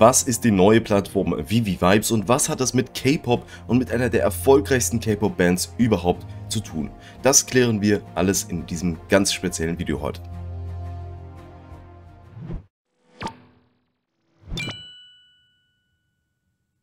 Was ist die neue Plattform Vivi Vibes und was hat das mit K-Pop und mit einer der erfolgreichsten K-Pop-Bands überhaupt zu tun? Das klären wir alles in diesem ganz speziellen Video heute.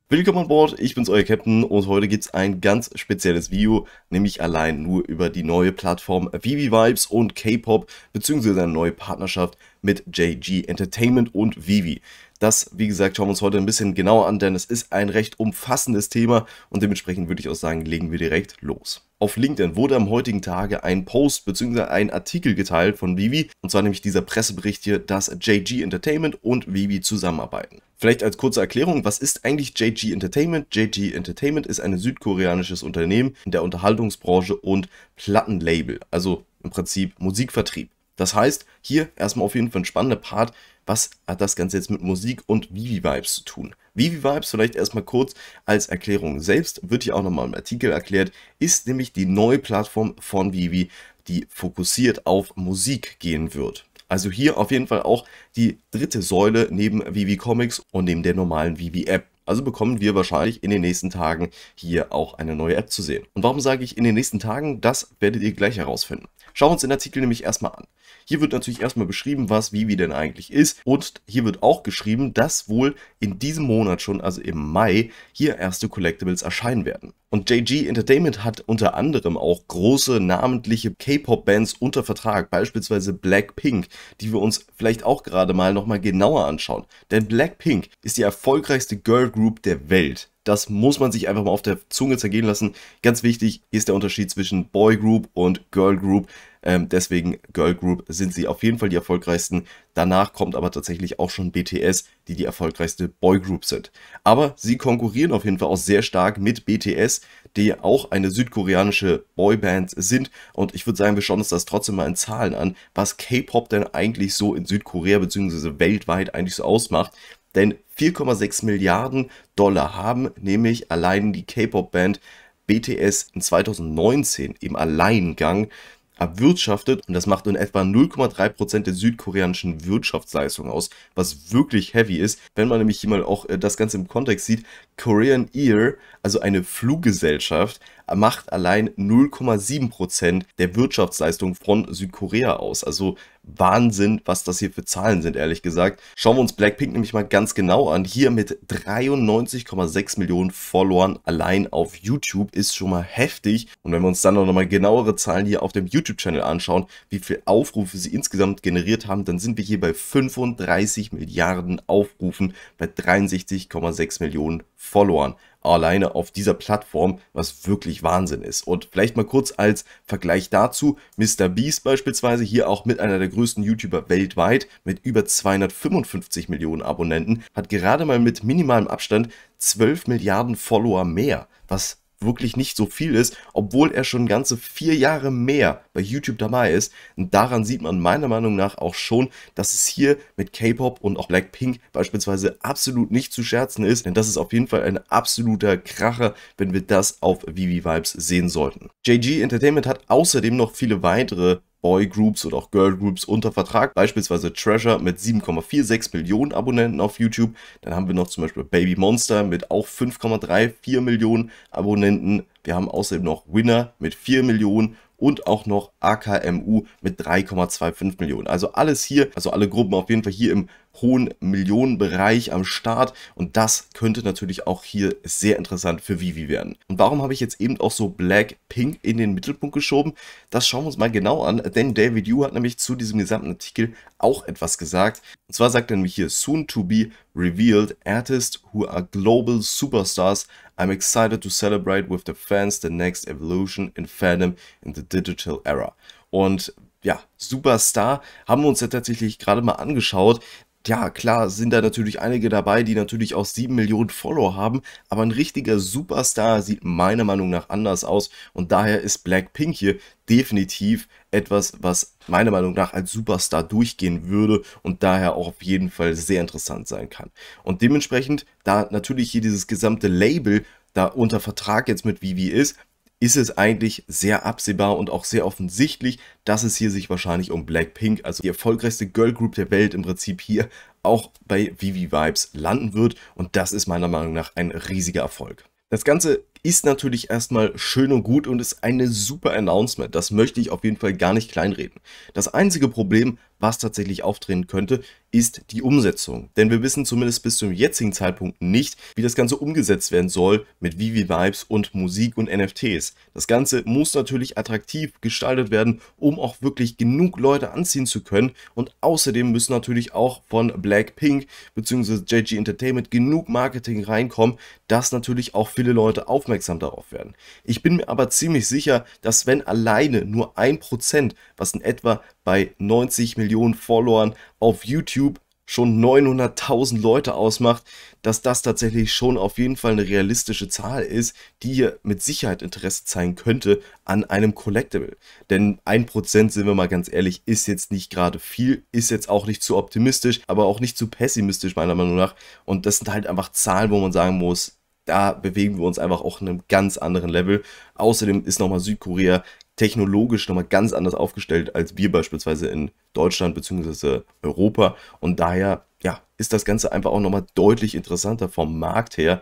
Willkommen an Bord, ich bin's euer Captain und heute gibt's ein ganz spezielles Video, nämlich allein nur über die neue Plattform Vivi Vibes und K-Pop bzw. eine neue Partnerschaft mit JG Entertainment und Vivi. Das, wie gesagt, schauen wir uns heute ein bisschen genauer an, denn es ist ein recht umfassendes Thema und dementsprechend würde ich auch sagen, legen wir direkt los. Auf LinkedIn wurde am heutigen Tage ein Post bzw. ein Artikel geteilt von Vivi und zwar nämlich dieser Pressebericht hier, dass JG Entertainment und Vivi zusammenarbeiten. Vielleicht als kurze Erklärung, was ist eigentlich JG Entertainment? JG Entertainment ist ein südkoreanisches Unternehmen in der Unterhaltungsbranche und Plattenlabel, also im Prinzip Musikvertrieb. Das heißt, hier erstmal auf jeden Fall ein spannender Part, was hat das Ganze jetzt mit Musik und Vivi-Vibes zu tun? Vivi-Vibes vielleicht erstmal kurz als Erklärung selbst, wird hier auch nochmal im Artikel erklärt, ist nämlich die neue Plattform von Vivi, die fokussiert auf Musik gehen wird. Also hier auf jeden Fall auch die dritte Säule neben Vivi Comics und neben der normalen Vivi App. Also bekommen wir wahrscheinlich in den nächsten Tagen hier auch eine neue App zu sehen. Und warum sage ich in den nächsten Tagen? Das werdet ihr gleich herausfinden. Schauen wir uns den Artikel nämlich erstmal an. Hier wird natürlich erstmal beschrieben, was Vivi denn eigentlich ist. Und hier wird auch geschrieben, dass wohl in diesem Monat schon, also im Mai, hier erste Collectibles erscheinen werden. Und JG Entertainment hat unter anderem auch große namentliche K-Pop-Bands unter Vertrag, beispielsweise Blackpink, die wir uns vielleicht auch gerade mal nochmal genauer anschauen. Denn Blackpink ist die erfolgreichste Girl Group der Welt. Das muss man sich einfach mal auf der Zunge zergehen lassen. Ganz wichtig ist der Unterschied zwischen Boy Group und Girl Group. Ähm, deswegen Girl Group sind sie auf jeden Fall die erfolgreichsten. Danach kommt aber tatsächlich auch schon BTS, die die erfolgreichste Boy Group sind. Aber sie konkurrieren auf jeden Fall auch sehr stark mit BTS, die auch eine südkoreanische Boyband sind. Und ich würde sagen, wir schauen uns das trotzdem mal in Zahlen an, was K-Pop denn eigentlich so in Südkorea bzw. weltweit eigentlich so ausmacht. Denn 4,6 Milliarden Dollar haben nämlich allein die K-Pop-Band BTS in 2019 im Alleingang erwirtschaftet und das macht in etwa 0,3% der südkoreanischen Wirtschaftsleistung aus, was wirklich heavy ist. Wenn man nämlich hier mal auch äh, das Ganze im Kontext sieht, Korean Air, also eine Fluggesellschaft, macht allein 0,7% Prozent der Wirtschaftsleistung von Südkorea aus. Also Wahnsinn, was das hier für Zahlen sind, ehrlich gesagt. Schauen wir uns Blackpink nämlich mal ganz genau an. Hier mit 93,6 Millionen Followern allein auf YouTube ist schon mal heftig. Und wenn wir uns dann noch mal genauere Zahlen hier auf dem YouTube-Channel anschauen, wie viele Aufrufe sie insgesamt generiert haben, dann sind wir hier bei 35 Milliarden Aufrufen bei 63,6 Millionen Followern alleine auf dieser Plattform, was wirklich Wahnsinn ist. Und vielleicht mal kurz als Vergleich dazu, Mr. Beast beispielsweise, hier auch mit einer der größten YouTuber weltweit, mit über 255 Millionen Abonnenten, hat gerade mal mit minimalem Abstand 12 Milliarden Follower mehr, was wirklich nicht so viel ist, obwohl er schon ganze vier Jahre mehr bei YouTube dabei ist. Und daran sieht man meiner Meinung nach auch schon, dass es hier mit K-Pop und auch Blackpink beispielsweise absolut nicht zu scherzen ist, denn das ist auf jeden Fall ein absoluter Kracher, wenn wir das auf Vivi Vibes sehen sollten. JG Entertainment hat außerdem noch viele weitere Boy-Groups oder auch Girl-Groups unter Vertrag. Beispielsweise Treasure mit 7,46 Millionen Abonnenten auf YouTube. Dann haben wir noch zum Beispiel Baby Monster mit auch 5,34 Millionen Abonnenten. Wir haben außerdem noch Winner mit 4 Millionen und auch noch AKMU mit 3,25 Millionen. Also alles hier, also alle Gruppen auf jeden Fall hier im hohen Millionenbereich am Start und das könnte natürlich auch hier sehr interessant für Vivi werden. Und warum habe ich jetzt eben auch so Blackpink in den Mittelpunkt geschoben? Das schauen wir uns mal genau an, denn David Yu hat nämlich zu diesem gesamten Artikel auch etwas gesagt. Und zwar sagt er nämlich hier, soon to be revealed artists who are global superstars. I'm excited to celebrate with the fans the next evolution in fandom in the digital era. Und ja, Superstar haben wir uns ja tatsächlich gerade mal angeschaut ja, klar sind da natürlich einige dabei, die natürlich auch 7 Millionen Follower haben, aber ein richtiger Superstar sieht meiner Meinung nach anders aus und daher ist Blackpink hier definitiv etwas, was meiner Meinung nach als Superstar durchgehen würde und daher auch auf jeden Fall sehr interessant sein kann. Und dementsprechend, da natürlich hier dieses gesamte Label da unter Vertrag jetzt mit Vivi ist, ist es eigentlich sehr absehbar und auch sehr offensichtlich, dass es hier sich wahrscheinlich um Blackpink, also die erfolgreichste Girl Group der Welt im Prinzip hier auch bei Vivi Vibes landen wird und das ist meiner Meinung nach ein riesiger Erfolg. Das Ganze ist natürlich erstmal schön und gut und ist eine super Announcement. Das möchte ich auf jeden Fall gar nicht kleinreden. Das einzige Problem, was tatsächlich auftreten könnte, ist die Umsetzung. Denn wir wissen zumindest bis zum jetzigen Zeitpunkt nicht, wie das Ganze umgesetzt werden soll mit Vivi Vibes und Musik und NFTs. Das Ganze muss natürlich attraktiv gestaltet werden, um auch wirklich genug Leute anziehen zu können. Und außerdem müssen natürlich auch von Blackpink bzw. JG Entertainment genug Marketing reinkommen, dass natürlich auch viele Leute aufmerksam darauf werden. Ich bin mir aber ziemlich sicher, dass wenn alleine nur ein Prozent, was in etwa bei 90 Millionen Millionen Followern auf YouTube schon 900.000 Leute ausmacht, dass das tatsächlich schon auf jeden Fall eine realistische Zahl ist, die hier mit Sicherheit Interesse zeigen könnte an einem Collectible. Denn 1%, sind wir mal ganz ehrlich, ist jetzt nicht gerade viel, ist jetzt auch nicht zu optimistisch, aber auch nicht zu pessimistisch meiner Meinung nach. Und das sind halt einfach Zahlen, wo man sagen muss, da bewegen wir uns einfach auch in einem ganz anderen Level. Außerdem ist nochmal Südkorea technologisch nochmal ganz anders aufgestellt als wir beispielsweise in Deutschland bzw. Europa. Und daher ja, ist das Ganze einfach auch nochmal deutlich interessanter vom Markt her,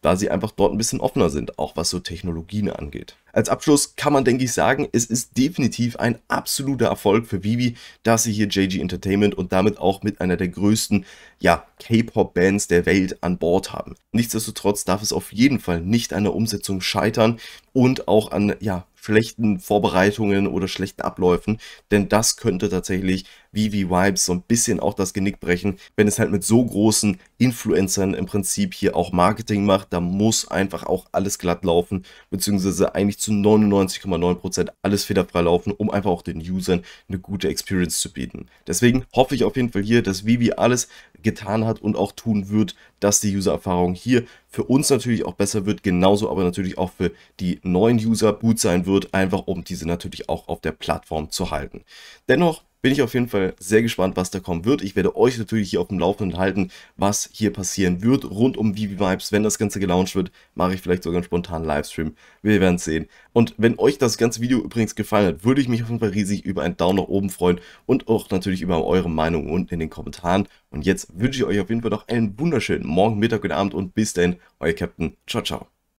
da sie einfach dort ein bisschen offener sind, auch was so Technologien angeht. Als Abschluss kann man, denke ich, sagen, es ist definitiv ein absoluter Erfolg für Vivi, dass sie hier JG Entertainment und damit auch mit einer der größten ja, K-Pop-Bands der Welt an Bord haben. Nichtsdestotrotz darf es auf jeden Fall nicht an der Umsetzung scheitern und auch an ja, schlechten Vorbereitungen oder schlechten Abläufen, denn das könnte tatsächlich wie Vibes so ein bisschen auch das Genick brechen, wenn es halt mit so großen Influencern im Prinzip hier auch Marketing macht, da muss einfach auch alles glatt laufen, beziehungsweise eigentlich zu 99,9% alles federfrei laufen, um einfach auch den Usern eine gute Experience zu bieten. Deswegen hoffe ich auf jeden Fall hier, dass Vivi alles getan hat und auch tun wird, dass die User-Erfahrung hier für uns natürlich auch besser wird, genauso aber natürlich auch für die neuen User gut sein wird, einfach um diese natürlich auch auf der Plattform zu halten. Dennoch bin ich auf jeden Fall sehr gespannt, was da kommen wird. Ich werde euch natürlich hier auf dem Laufenden halten, was hier passieren wird rund um Vivi Vibes. Wenn das Ganze gelauncht wird, mache ich vielleicht sogar einen spontanen Livestream. Wir werden es sehen. Und wenn euch das ganze Video übrigens gefallen hat, würde ich mich auf jeden Fall riesig über einen Daumen nach oben freuen und auch natürlich über eure Meinung unten in den Kommentaren. Und jetzt wünsche ich euch auf jeden Fall noch einen wunderschönen Morgen, Mittag und Abend und bis dann, euer Captain. Ciao, ciao.